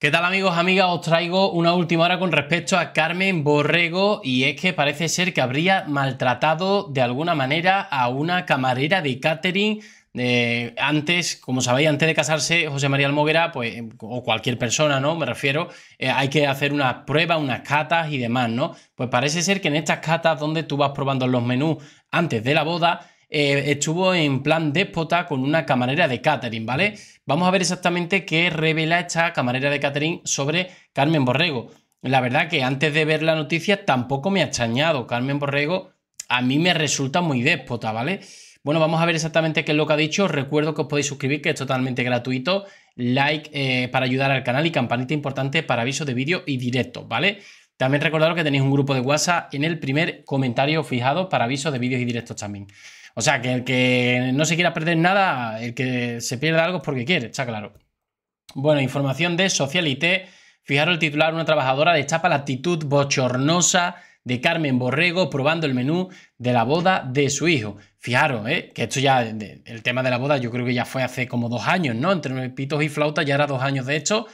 ¿Qué tal amigos, amigas? Os traigo una última hora con respecto a Carmen Borrego y es que parece ser que habría maltratado de alguna manera a una camarera de catering eh, antes, como sabéis, antes de casarse José María Almoguera, pues, o cualquier persona, ¿no? Me refiero, eh, hay que hacer unas pruebas, unas catas y demás, ¿no? Pues parece ser que en estas catas donde tú vas probando los menús antes de la boda, eh, estuvo en plan déspota con una camarera de catering, ¿vale? Vamos a ver exactamente qué revela esta camarera de catering sobre Carmen Borrego. La verdad que antes de ver la noticia tampoco me ha extrañado. Carmen Borrego a mí me resulta muy déspota, ¿vale? Bueno, vamos a ver exactamente qué es lo que ha dicho. recuerdo que os podéis suscribir, que es totalmente gratuito. Like eh, para ayudar al canal y campanita importante para avisos de vídeo y directos, ¿vale? También recordaros que tenéis un grupo de WhatsApp en el primer comentario fijado para avisos de vídeos y directos también. O sea, que el que no se quiera perder nada, el que se pierda algo es porque quiere, está claro. Bueno, información de Socialité. Fijaros el titular, una trabajadora destapa la actitud bochornosa de Carmen Borrego probando el menú de la boda de su hijo. Fijaros, ¿eh? que esto ya, el tema de la boda yo creo que ya fue hace como dos años, ¿no? Entre pitos y flauta ya era dos años de hecho.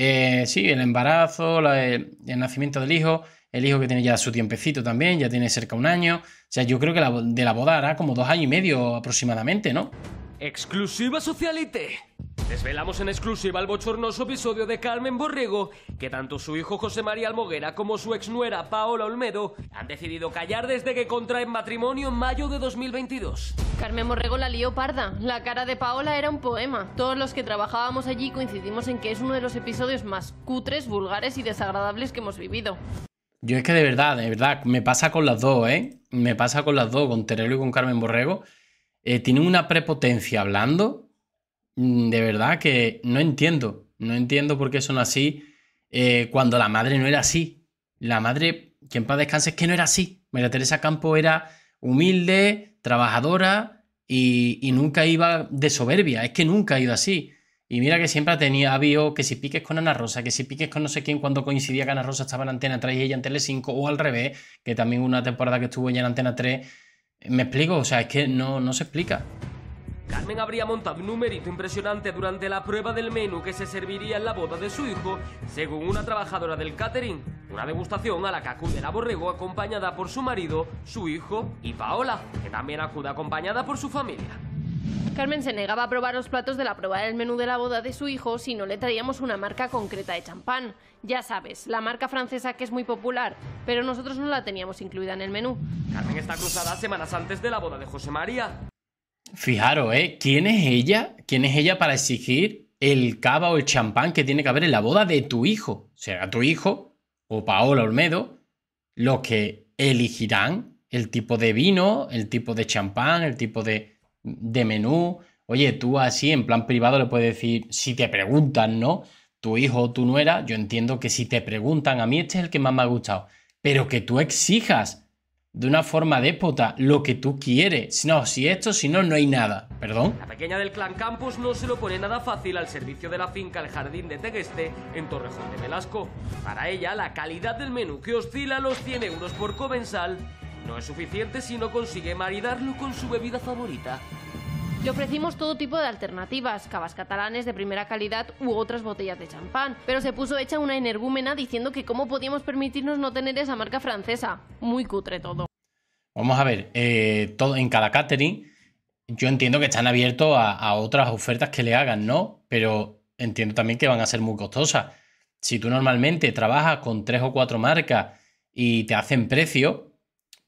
Eh, sí, el embarazo, el, nacimiento del hijo, el hijo que tiene ya su tiempecito también, ya tiene cerca un año. O sea, yo creo que de la boda hará como dos años y medio aproximadamente, ¿no? Exclusiva Socialite. Desvelamos en exclusiva el bochornoso episodio de Carmen Borrego, que tanto su hijo José María Almoguera como su exnuera Paola Olmedo han decidido callar desde que contraen matrimonio en mayo de 2022. Carmen Borrego la lió parda. La cara de Paola era un poema. Todos los que trabajábamos allí coincidimos en que es uno de los episodios más cutres, vulgares y desagradables que hemos vivido. Yo es que de verdad, de verdad, me pasa con las dos, ¿eh? Me pasa con las dos, con Terelo y con Carmen Borrego eh, Tiene una prepotencia hablando, mm, de verdad que no entiendo, no entiendo por qué son así eh, cuando la madre no era así. La madre, quien para descanse, es que no era así. María Teresa Campo era humilde, trabajadora y, nunca iba de soberbia, es que nunca ha ido así. Y mira que siempre tenía, habido que si piques con Ana Rosa, que si piques con no sé quién cuando coincidía que Ana Rosa estaba en Antena 3 y ella en Tele 5, o al revés, que también una temporada que estuvo ella en Antena 3 me explico, o sea, es que no, no se explica. Carmen habría montado un numerito impresionante durante la prueba del menú que se serviría en la boda de su hijo, según una trabajadora del catering. Una degustación a la que acude la borrego acompañada por su marido, su hijo y Paola, que también acude acompañada por su familia. Carmen se negaba a probar los platos de la prueba del menú de la boda de su hijo si no le traíamos una marca concreta de champán. Ya sabes, la marca francesa que es muy popular, pero nosotros no la teníamos incluida en el menú. Carmen está cruzada semanas antes de la boda de José María. Fijaros, ¿eh? ¿Quién es ella? ¿Quién es ella para exigir el cava o el champán que tiene que haber en la boda de tu hijo? Será tu hijo o Paola Olmedo Lo que elegirán el tipo de vino, el tipo de champán, el tipo de de menú. Oye, tú así en plan privado le puedes decir, si te preguntan, ¿no? Tu hijo o tu nuera, yo entiendo que si te preguntan, a mí este es el que más me ha gustado, pero que tú exijas de una forma déspota lo que tú quieres. No, si esto, si no, no hay nada. ¿Perdón? La pequeña del clan Campus no se lo pone nada fácil al servicio de la finca El Jardín de Tegueste en Torrejón de Velasco. Para ella, la calidad del menú, que oscila los 100 euros por comensal, no es suficiente si no consigue maridarlo con su bebida favorita, le ofrecimos todo tipo de alternativas, cabas catalanes de primera calidad u otras botellas de champán, pero se puso hecha una energúmena diciendo que cómo podíamos permitirnos no tener esa marca francesa. Muy cutre todo. Vamos a ver, eh, todo, en cada catering yo entiendo que están abiertos a, otras ofertas que le hagan, ¿no? Pero entiendo también que van a ser muy costosas. Si tú normalmente trabajas con tres o cuatro marcas y te hacen precio,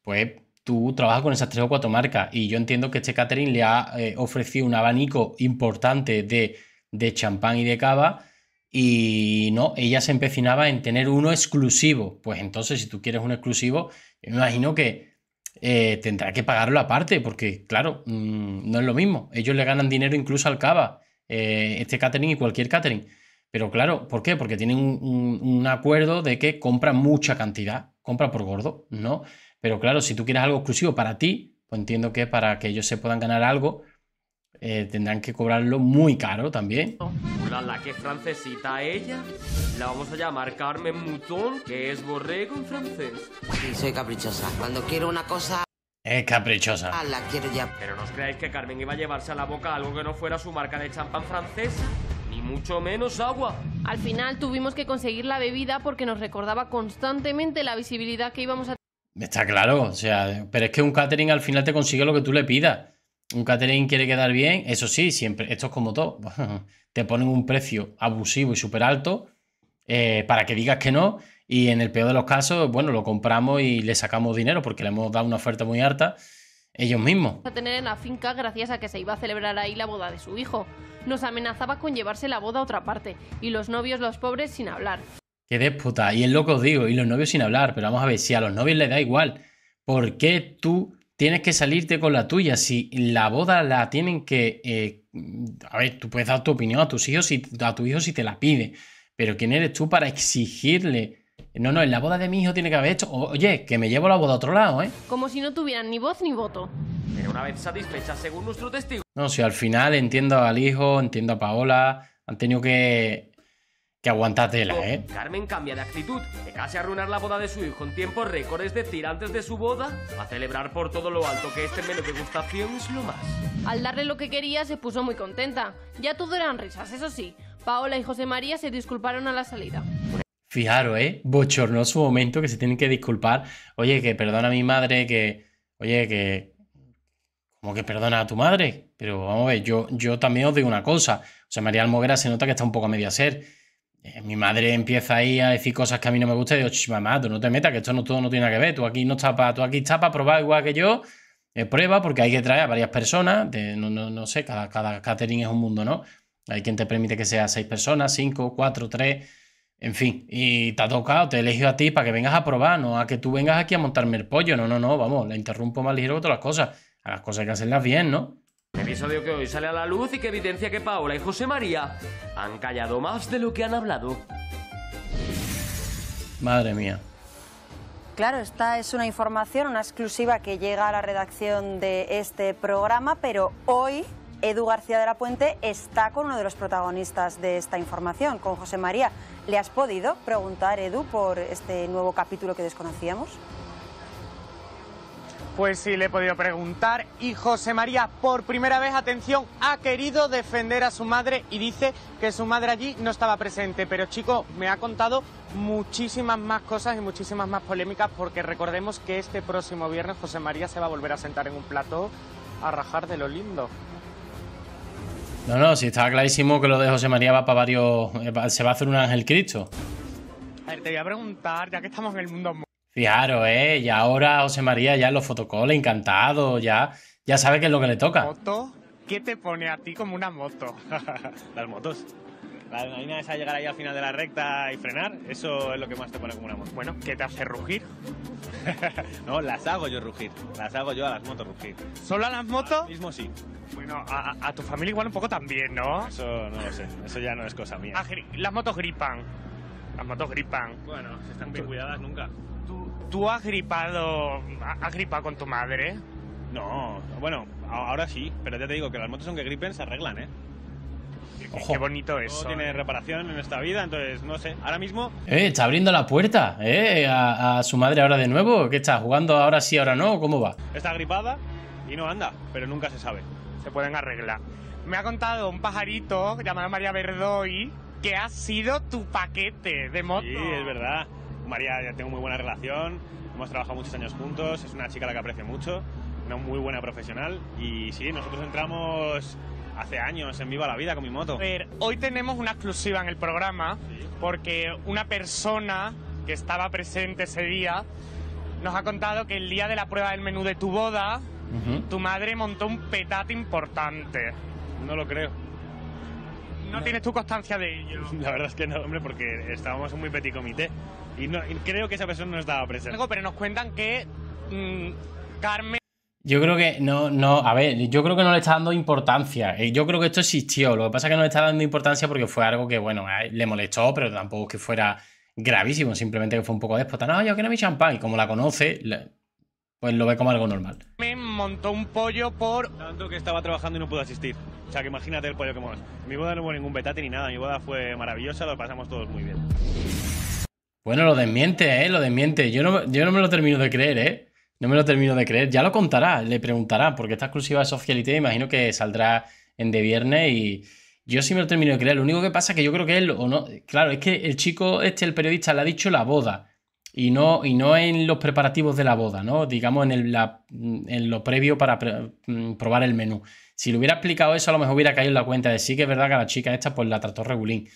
pues tú trabajas con esas tres o cuatro marcas y yo entiendo que este catering le ha eh, ofrecido un abanico importante de, champán y de cava y no, ella se empecinaba en tener uno exclusivo. Pues entonces, si tú quieres un exclusivo, me imagino que eh, tendrá que pagarlo aparte, porque claro, mm, no es lo mismo. Ellos le ganan dinero incluso al cava, eh, este catering y cualquier catering. Pero claro, ¿por qué? Porque tienen un, acuerdo de que compran mucha cantidad, compra por gordo, ¿no? Pero claro, si tú quieres algo exclusivo para ti, pues entiendo que para que ellos se puedan ganar algo, eh, tendrán que cobrarlo muy caro también. La que francesita ella. La vamos a llamar Carmen Mouton, que es borrego en francés. Soy caprichosa. Cuando quiero una cosa... Es caprichosa. Ah, quiero ya. Pero ¿no os creáis que Carmen iba a llevarse a la boca algo que no fuera su marca de champán francesa? Ni mucho menos agua. Al final tuvimos que conseguir la bebida porque nos recordaba constantemente la visibilidad que íbamos a Está claro, o sea, pero es que un catering al final te consigue lo que tú le pidas. Un catering quiere quedar bien, eso sí, siempre, esto es como todo, te ponen un precio abusivo y súper alto eh, para que digas que no y en el peor de los casos, bueno, lo compramos y le sacamos dinero porque le hemos dado una oferta muy harta ellos mismos. A tener en la finca gracias a que se iba a celebrar ahí la boda de su hijo. Nos amenazaba con llevarse la boda a otra parte y los novios los pobres sin hablar. Qué déspota. Y es lo que os digo, y los novios sin hablar, pero vamos a ver, si a los novios les da igual, ¿por qué tú tienes que salirte con la tuya? Si la boda la tienen que... Eh, a ver, tú puedes dar tu opinión a tus hijos y a tu hijo si te la pide, pero ¿quién eres tú para exigirle? No, no, en la boda de mi hijo tiene que haber hecho... Oye, que me llevo la boda a otro lado, ¿eh? Como si no tuvieran ni voz ni voto. Pero eh, una vez satisfecha, según nuestro testigo... No, si al final entiendo al hijo, entiendo a Paola, han tenido que que aguantatela, ¿eh? Carmen cambia de actitud. De casi arruinar la boda de su hijo en tiempos récord, es decir, antes de su boda, a celebrar por todo lo alto que este menú de gustación es lo más. Al darle lo que quería, se puso muy contenta. Ya todo eran risas, eso sí. Paola y José María se disculparon a la salida. Fijaros, ¿eh? su momento que se tienen que disculpar. Oye, que perdona a mi madre, que. Oye, que. ¿Cómo que perdona a tu madre. Pero vamos a ver, yo, yo también os digo una cosa. José María Almoguera se nota que está un poco a medio ser eh, mi madre empieza ahí a decir cosas que a mí no me gustan de digo, mamá, tú no te metas, que esto no, todo no tiene nada que ver, tú aquí no estás para, tú aquí estás para probar igual que yo, prueba porque hay que traer a varias personas, no, sé, cada, cada catering es un mundo, ¿no? Hay quien te permite que sea seis personas, cinco, cuatro, tres, en fin, y te ha tocado, te he elegido a ti para que vengas a probar, no a que tú vengas aquí a montarme el pollo, no, no, no, vamos, la interrumpo más ligero que todas las cosas, a las cosas hay que hacerlas bien, ¿no? Episodio que hoy sale a la luz y que evidencia que Paola y José María han callado más de lo que han hablado. Madre mía. Claro, esta es una información, una exclusiva que llega a la redacción de este programa, pero hoy Edu García de la Puente está con uno de los protagonistas de esta información, con José María. ¿Le has podido preguntar, Edu, por este nuevo capítulo que desconocíamos? Pues sí, le he podido preguntar y José María por primera vez, atención, ha querido defender a su madre y dice que su madre allí no estaba presente. Pero chico me ha contado muchísimas más cosas y muchísimas más polémicas porque recordemos que este próximo viernes José María se va a volver a sentar en un plató a rajar de lo lindo. No, no, si está clarísimo que lo de José María va para varios... Eh, se va a hacer un ángel Cristo. A ver, te voy a preguntar, ya que estamos en el mundo... Fijaros, ¿eh? Y ahora José María ya los fotocole, encantado, ya, ya sabe qué es lo que le toca. ¿Moto? ¿Qué te pone a ti como una moto? Las motos. La adrenalina es a llegar ahí al final de la recta y frenar, eso es lo que más te pone como una moto. Bueno, ¿qué te hace rugir? no, las hago yo rugir, las hago yo a las motos rugir. ¿Solo a las motos? mismo sí. Bueno, a, tu familia igual un poco también, ¿no? Eso no lo sé, eso ya no es cosa mía. Ah, las motos gripan, las motos gripan. Bueno, si están bien cuidadas nunca. ¿Tú has gripado, con tu madre? No, bueno, ahora sí, pero ya te digo que las motos aunque gripen se arreglan, ¿eh? Qué bonito eso. No tiene ¿eh? reparación en esta vida, entonces no sé. Ahora mismo. Eh, está abriendo la puerta, eh, a, a su madre ahora de nuevo. ¿Qué está jugando ahora sí, ahora no? ¿Cómo va? Está gripada y no anda, pero nunca se sabe. Se pueden arreglar. Me ha contado un pajarito llamado María Verdoy que ha sido tu paquete de moto. Sí, es verdad. María ya tengo muy buena relación, hemos trabajado muchos años juntos, es una chica la que aprecio mucho, una muy buena profesional y sí, nosotros entramos hace años en Viva la Vida con mi moto. A ver, hoy tenemos una exclusiva en el programa porque una persona que estaba presente ese día nos ha contado que el día de la prueba del menú de tu boda, tu madre montó un petate importante. No lo creo no tienes tu constancia de ello. La verdad es que no, hombre, porque estábamos en muy petit comité y, no, creo que esa persona no estaba presente. Pero nos cuentan que mm, Carmen... Yo creo que no, no, a ver, yo creo que no le está dando importancia. Eh, yo creo que esto existió. Lo que pasa es que no le está dando importancia porque fue algo que, bueno, le molestó, pero tampoco que fuera gravísimo. Simplemente que fue un poco despotado. No, yo quiero mi champán. Y como la conoce, pues lo ve como algo normal. Me montó un pollo por... Tanto que estaba trabajando y no pude asistir. O sea, que imagínate el pollo que montó. Mi boda no hubo ningún betate ni nada. Mi boda fue maravillosa, lo pasamos todos muy bien. Bueno, lo desmiente, ¿eh? Lo desmiente. Yo no, yo no me lo termino de creer, ¿eh? No me lo termino de creer. Ya lo contará, le preguntará, porque esta exclusiva de Socialite imagino que saldrá en de viernes y yo sí me lo termino de creer. Lo único que pasa es que yo creo que él o no... Claro, es que el chico este, el periodista, le ha dicho la boda. Y no, y no en los preparativos de la boda, ¿no? Digamos en, en lo previo para mm, probar el menú. Si le hubiera explicado eso, a lo mejor hubiera caído en la cuenta de sí que es verdad que a la chica esta pues la trató regulín.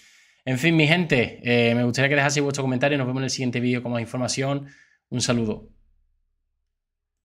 En fin, mi gente, eh, me gustaría que dejaseis vuestro comentario. Nos vemos en el siguiente vídeo con más información. Un saludo.